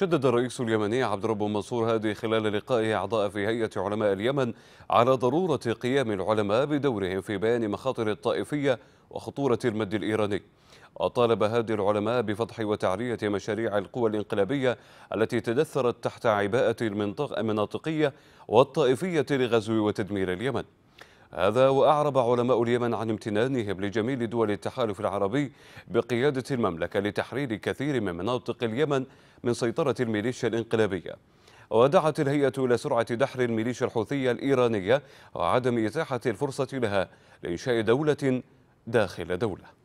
شدد الرئيس اليمني عبد الرب منصور هادي خلال لقائه أعضاء في هيئة علماء اليمن على ضرورة قيام العلماء بدورهم في بيان مخاطر الطائفية وخطورة المد الإيراني وطالب هادي العلماء بفتح وتعرية مشاريع القوى الانقلابية التي تدثرت تحت عباءة المنطقة المناطقية والطائفية لغزو وتدمير اليمن هذا وأعرب علماء اليمن عن امتنانهم لجميل دول التحالف العربي بقيادة المملكة لتحرير كثير من مناطق اليمن من سيطرة الميليشيا الانقلابية ودعت الهيئة إلى سرعة دحر الميليشيا الحوثية الإيرانية وعدم إتاحة الفرصة لها لإنشاء دولة داخل دولة